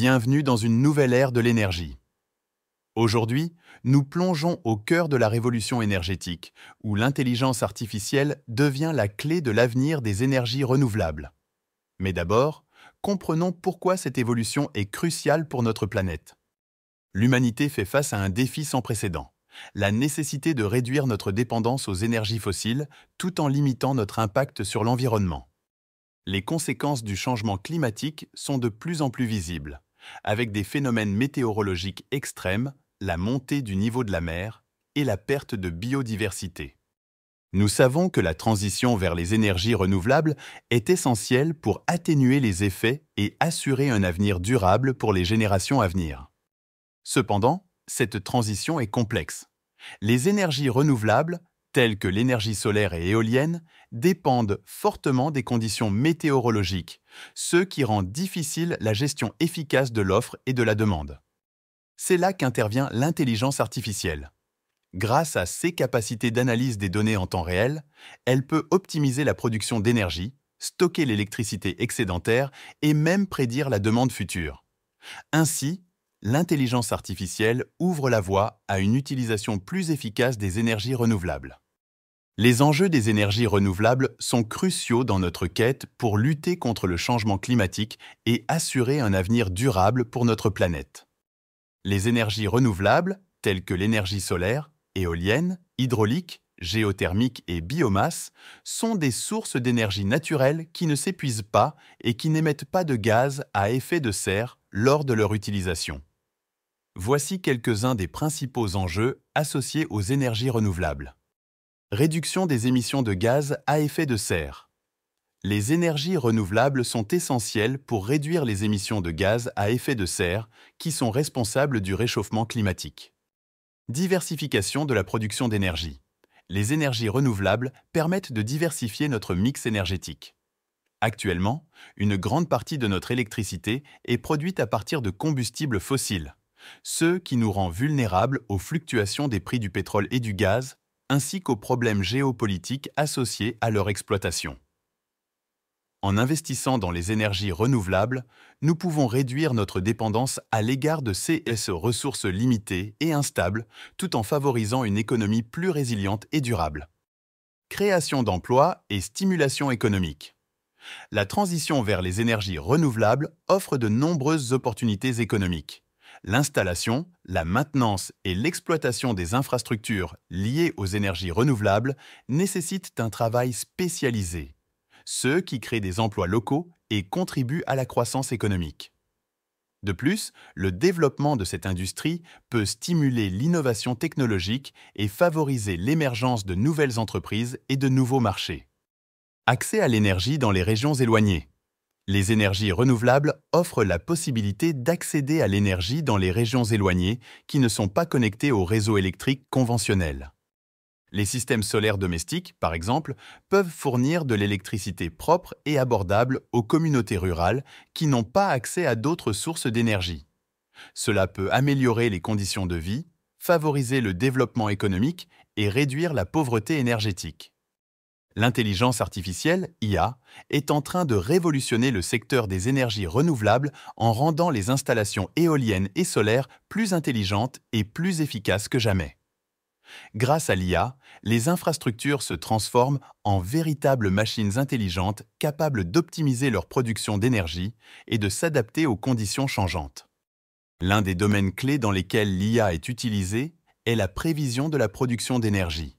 Bienvenue dans une nouvelle ère de l'énergie. Aujourd'hui, nous plongeons au cœur de la révolution énergétique, où l'intelligence artificielle devient la clé de l'avenir des énergies renouvelables. Mais d'abord, comprenons pourquoi cette évolution est cruciale pour notre planète. L'humanité fait face à un défi sans précédent, la nécessité de réduire notre dépendance aux énergies fossiles tout en limitant notre impact sur l'environnement les conséquences du changement climatique sont de plus en plus visibles avec des phénomènes météorologiques extrêmes, la montée du niveau de la mer et la perte de biodiversité. Nous savons que la transition vers les énergies renouvelables est essentielle pour atténuer les effets et assurer un avenir durable pour les générations à venir. Cependant, cette transition est complexe. Les énergies renouvelables telles que l'énergie solaire et éolienne, dépendent fortement des conditions météorologiques, ce qui rend difficile la gestion efficace de l'offre et de la demande. C'est là qu'intervient l'intelligence artificielle. Grâce à ses capacités d'analyse des données en temps réel, elle peut optimiser la production d'énergie, stocker l'électricité excédentaire et même prédire la demande future. Ainsi, l'intelligence artificielle ouvre la voie à une utilisation plus efficace des énergies renouvelables. Les enjeux des énergies renouvelables sont cruciaux dans notre quête pour lutter contre le changement climatique et assurer un avenir durable pour notre planète. Les énergies renouvelables, telles que l'énergie solaire, éolienne, hydraulique, géothermique et biomasse, sont des sources d'énergie naturelle qui ne s'épuisent pas et qui n'émettent pas de gaz à effet de serre lors de leur utilisation. Voici quelques-uns des principaux enjeux associés aux énergies renouvelables. Réduction des émissions de gaz à effet de serre. Les énergies renouvelables sont essentielles pour réduire les émissions de gaz à effet de serre qui sont responsables du réchauffement climatique. Diversification de la production d'énergie. Les énergies renouvelables permettent de diversifier notre mix énergétique. Actuellement, une grande partie de notre électricité est produite à partir de combustibles fossiles ce qui nous rend vulnérables aux fluctuations des prix du pétrole et du gaz, ainsi qu'aux problèmes géopolitiques associés à leur exploitation. En investissant dans les énergies renouvelables, nous pouvons réduire notre dépendance à l'égard de ces ressources limitées et instables, tout en favorisant une économie plus résiliente et durable. Création d'emplois et stimulation économique. La transition vers les énergies renouvelables offre de nombreuses opportunités économiques l'installation, la maintenance et l'exploitation des infrastructures liées aux énergies renouvelables nécessitent un travail spécialisé, ce qui crée des emplois locaux et contribue à la croissance économique. De plus, le développement de cette industrie peut stimuler l'innovation technologique et favoriser l'émergence de nouvelles entreprises et de nouveaux marchés. Accès à l'énergie dans les régions éloignées. Les énergies renouvelables offrent la possibilité d'accéder à l'énergie dans les régions éloignées qui ne sont pas connectées au réseau électrique conventionnel. Les systèmes solaires domestiques, par exemple, peuvent fournir de l'électricité propre et abordable aux communautés rurales qui n'ont pas accès à d'autres sources d'énergie. Cela peut améliorer les conditions de vie, favoriser le développement économique et réduire la pauvreté énergétique. L'intelligence artificielle, IA, est en train de révolutionner le secteur des énergies renouvelables en rendant les installations éoliennes et solaires plus intelligentes et plus efficaces que jamais. Grâce à l'IA, les infrastructures se transforment en véritables machines intelligentes capables d'optimiser leur production d'énergie et de s'adapter aux conditions changeantes. L'un des domaines clés dans lesquels l'IA est utilisée est la prévision de la production d'énergie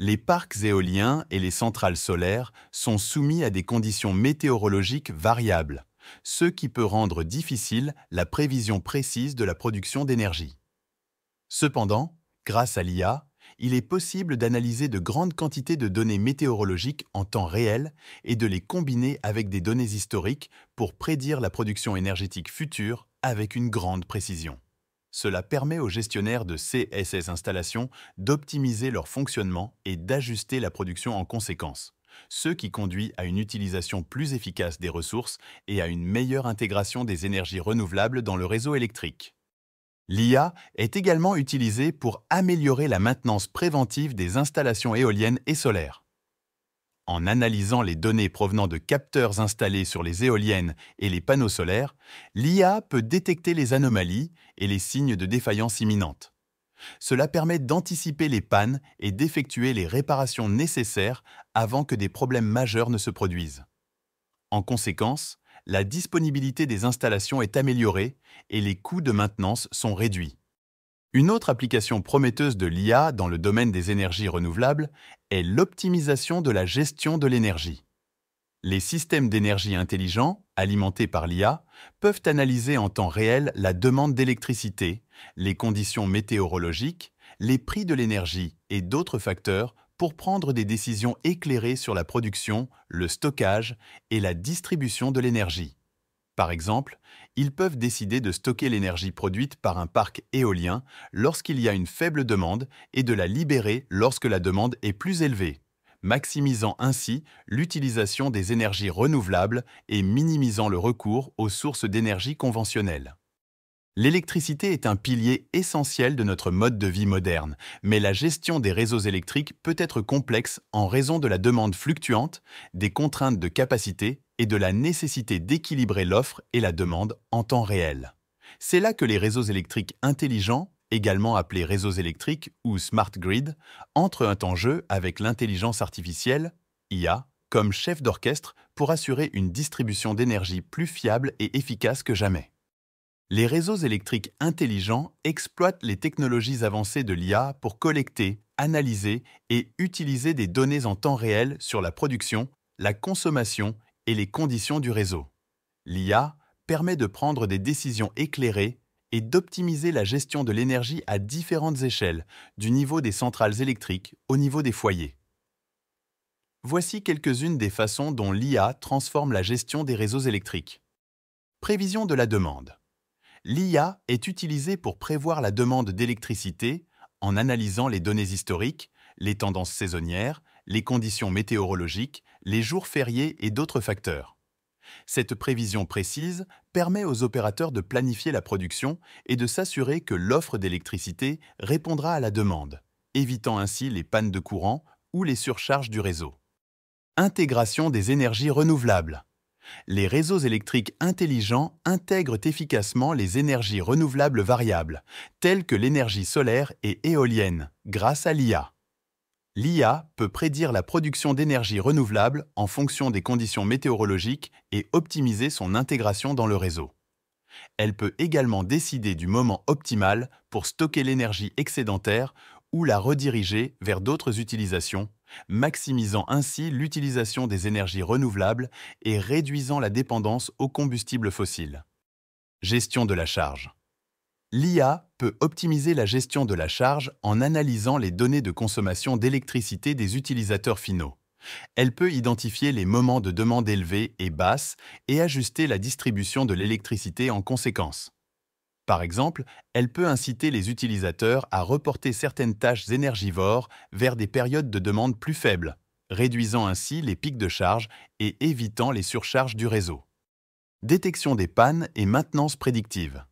les parcs éoliens et les centrales solaires sont soumis à des conditions météorologiques variables, ce qui peut rendre difficile la prévision précise de la production d'énergie. Cependant, grâce à l'IA, il est possible d'analyser de grandes quantités de données météorologiques en temps réel et de les combiner avec des données historiques pour prédire la production énergétique future avec une grande précision. Cela permet aux gestionnaires de CSS installations d'optimiser leur fonctionnement et d'ajuster la production en conséquence, ce qui conduit à une utilisation plus efficace des ressources et à une meilleure intégration des énergies renouvelables dans le réseau électrique. L'IA est également utilisée pour améliorer la maintenance préventive des installations éoliennes et solaires en analysant les données provenant de capteurs installés sur les éoliennes et les panneaux solaires, l'IA peut détecter les anomalies et les signes de défaillance imminente. Cela permet d'anticiper les pannes et d'effectuer les réparations nécessaires avant que des problèmes majeurs ne se produisent. En conséquence, la disponibilité des installations est améliorée et les coûts de maintenance sont réduits. Une autre application prometteuse de l'IA dans le domaine des énergies renouvelables est l'optimisation de la gestion de l'énergie. Les systèmes d'énergie intelligents, alimentés par l'IA, peuvent analyser en temps réel la demande d'électricité, les conditions météorologiques, les prix de l'énergie et d'autres facteurs pour prendre des décisions éclairées sur la production, le stockage et la distribution de l'énergie. Par exemple, ils peuvent décider de stocker l'énergie produite par un parc éolien lorsqu'il y a une faible demande et de la libérer lorsque la demande est plus élevée, maximisant ainsi l'utilisation des énergies renouvelables et minimisant le recours aux sources d'énergie conventionnelles. L'électricité est un pilier essentiel de notre mode de vie moderne, mais la gestion des réseaux électriques peut être complexe en raison de la demande fluctuante, des contraintes de capacité et de la nécessité d'équilibrer l'offre et la demande en temps réel. C'est là que les réseaux électriques intelligents, également appelés réseaux électriques ou smart grid, entrent en jeu avec l'intelligence artificielle, IA, comme chef d'orchestre pour assurer une distribution d'énergie plus fiable et efficace que jamais les réseaux électriques intelligents exploitent les technologies avancées de l'IA pour collecter, analyser et utiliser des données en temps réel sur la production, la consommation et les conditions du réseau. L'IA permet de prendre des décisions éclairées et d'optimiser la gestion de l'énergie à différentes échelles, du niveau des centrales électriques au niveau des foyers. Voici quelques-unes des façons dont l'IA transforme la gestion des réseaux électriques. Prévision de la demande l'IA est utilisée pour prévoir la demande d'électricité en analysant les données historiques, les tendances saisonnières, les conditions météorologiques, les jours fériés et d'autres facteurs. Cette prévision précise permet aux opérateurs de planifier la production et de s'assurer que l'offre d'électricité répondra à la demande, évitant ainsi les pannes de courant ou les surcharges du réseau. Intégration des énergies renouvelables les réseaux électriques intelligents intègrent efficacement les énergies renouvelables variables, telles que l'énergie solaire et éolienne, grâce à l'IA. L'IA peut prédire la production d'énergie renouvelable en fonction des conditions météorologiques et optimiser son intégration dans le réseau. Elle peut également décider du moment optimal pour stocker l'énergie excédentaire ou la rediriger vers d'autres utilisations maximisant ainsi l'utilisation des énergies renouvelables et réduisant la dépendance aux combustibles fossiles. Gestion de la charge. L'IA peut optimiser la gestion de la charge en analysant les données de consommation d'électricité des utilisateurs finaux. Elle peut identifier les moments de demande élevée et basse et ajuster la distribution de l'électricité en conséquence. Par exemple, elle peut inciter les utilisateurs à reporter certaines tâches énergivores vers des périodes de demande plus faibles, réduisant ainsi les pics de charge et évitant les surcharges du réseau. Détection des pannes et maintenance prédictive.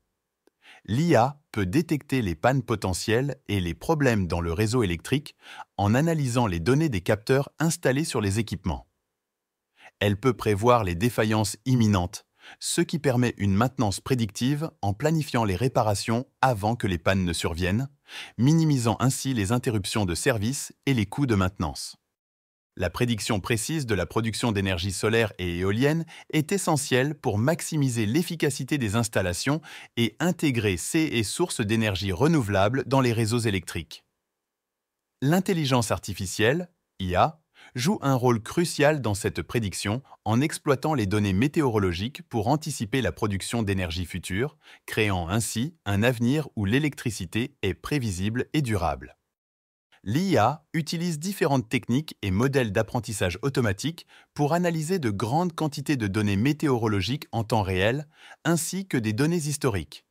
L'IA peut détecter les pannes potentielles et les problèmes dans le réseau électrique en analysant les données des capteurs installés sur les équipements. Elle peut prévoir les défaillances imminentes, ce qui permet une maintenance prédictive en planifiant les réparations avant que les pannes ne surviennent, minimisant ainsi les interruptions de service et les coûts de maintenance. La prédiction précise de la production d'énergie solaire et éolienne est essentielle pour maximiser l'efficacité des installations et intégrer ces sources d'énergie renouvelables dans les réseaux électriques. L'intelligence artificielle, IA, joue un rôle crucial dans cette prédiction en exploitant les données météorologiques pour anticiper la production d'énergie future, créant ainsi un avenir où l'électricité est prévisible et durable. L'IA utilise différentes techniques et modèles d'apprentissage automatique pour analyser de grandes quantités de données météorologiques en temps réel, ainsi que des données historiques.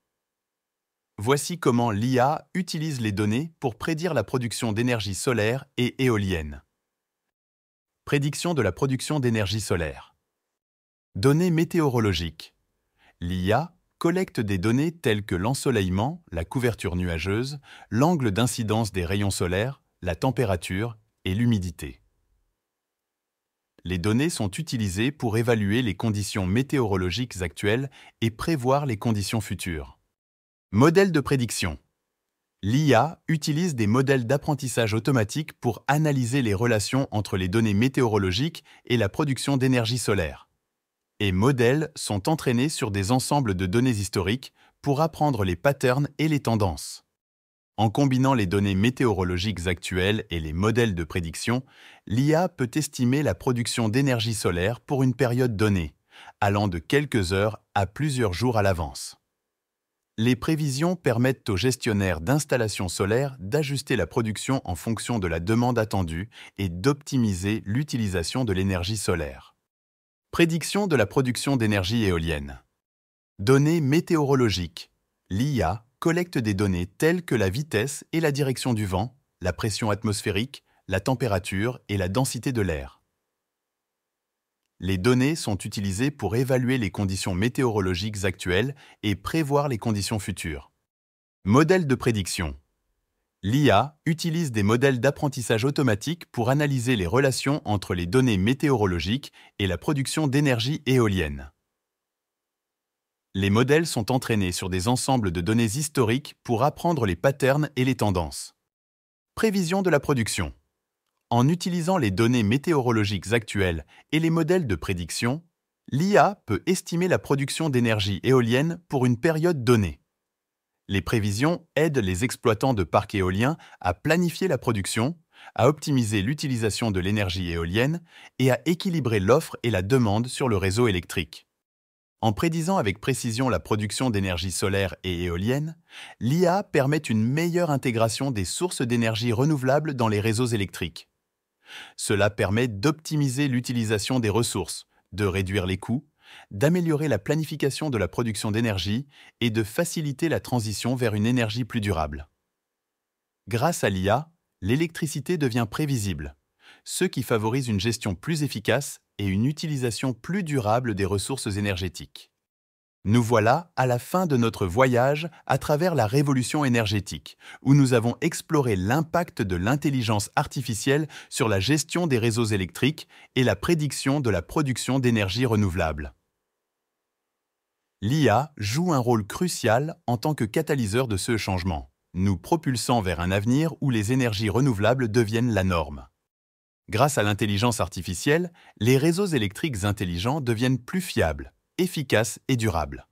Voici comment l'IA utilise les données pour prédire la production d'énergie solaire et éolienne. Prédiction de la production d'énergie solaire. Données météorologiques. L'IA collecte des données telles que l'ensoleillement, la couverture nuageuse, l'angle d'incidence des rayons solaires, la température et l'humidité. Les données sont utilisées pour évaluer les conditions météorologiques actuelles et prévoir les conditions futures. Modèle de prédiction l'IA utilise des modèles d'apprentissage automatique pour analyser les relations entre les données météorologiques et la production d'énergie solaire. Et modèles sont entraînés sur des ensembles de données historiques pour apprendre les patterns et les tendances. En combinant les données météorologiques actuelles et les modèles de prédiction, l'IA peut estimer la production d'énergie solaire pour une période donnée, allant de quelques heures à plusieurs jours à l'avance les prévisions permettent aux gestionnaires d'installations solaires d'ajuster la production en fonction de la demande attendue et d'optimiser l'utilisation de l'énergie solaire. Prédiction de la production d'énergie éolienne. Données météorologiques. L'IA collecte des données telles que la vitesse et la direction du vent, la pression atmosphérique, la température et la densité de l'air. Les données sont utilisées pour évaluer les conditions météorologiques actuelles et prévoir les conditions futures. Modèle de prédiction L'IA utilise des modèles d'apprentissage automatique pour analyser les relations entre les données météorologiques et la production d'énergie éolienne. Les modèles sont entraînés sur des ensembles de données historiques pour apprendre les patterns et les tendances. Prévision de la production en utilisant les données météorologiques actuelles et les modèles de prédiction, l'IA peut estimer la production d'énergie éolienne pour une période donnée. Les prévisions aident les exploitants de parcs éoliens à planifier la production, à optimiser l'utilisation de l'énergie éolienne et à équilibrer l'offre et la demande sur le réseau électrique. En prédisant avec précision la production d'énergie solaire et éolienne, l'IA permet une meilleure intégration des sources d'énergie renouvelables dans les réseaux électriques. Cela permet d'optimiser l'utilisation des ressources, de réduire les coûts, d'améliorer la planification de la production d'énergie et de faciliter la transition vers une énergie plus durable. Grâce à l'IA, l'électricité devient prévisible, ce qui favorise une gestion plus efficace et une utilisation plus durable des ressources énergétiques. Nous voilà à la fin de notre voyage à travers la révolution énergétique, où nous avons exploré l'impact de l'intelligence artificielle sur la gestion des réseaux électriques et la prédiction de la production d'énergie renouvelable. L'IA joue un rôle crucial en tant que catalyseur de ce changement, nous propulsant vers un avenir où les énergies renouvelables deviennent la norme. Grâce à l'intelligence artificielle, les réseaux électriques intelligents deviennent plus fiables, efficace et durable.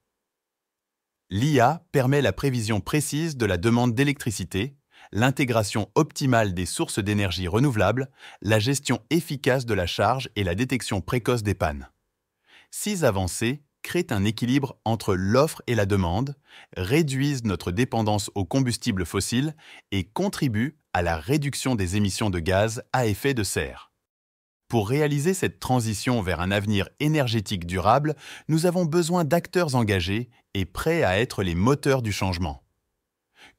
L'IA permet la prévision précise de la demande d'électricité, l'intégration optimale des sources d'énergie renouvelables, la gestion efficace de la charge et la détection précoce des pannes. Six avancées créent un équilibre entre l'offre et la demande, réduisent notre dépendance aux combustibles fossiles et contribuent à la réduction des émissions de gaz à effet de serre. Pour réaliser cette transition vers un avenir énergétique durable, nous avons besoin d'acteurs engagés et prêts à être les moteurs du changement.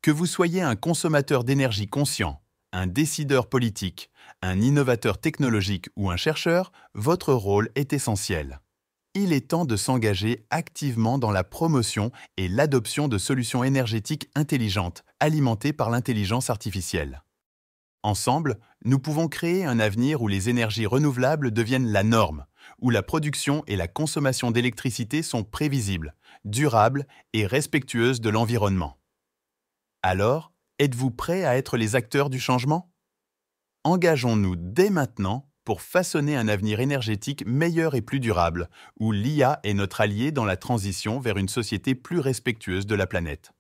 Que vous soyez un consommateur d'énergie conscient, un décideur politique, un innovateur technologique ou un chercheur, votre rôle est essentiel. Il est temps de s'engager activement dans la promotion et l'adoption de solutions énergétiques intelligentes, alimentées par l'intelligence artificielle. Ensemble, nous pouvons créer un avenir où les énergies renouvelables deviennent la norme, où la production et la consommation d'électricité sont prévisibles, durables et respectueuses de l'environnement. Alors, êtes-vous prêts à être les acteurs du changement Engageons-nous dès maintenant pour façonner un avenir énergétique meilleur et plus durable, où l'IA est notre allié dans la transition vers une société plus respectueuse de la planète.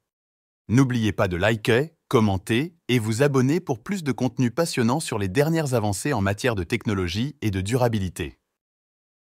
N'oubliez pas de liker, commenter et vous abonner pour plus de contenu passionnant sur les dernières avancées en matière de technologie et de durabilité.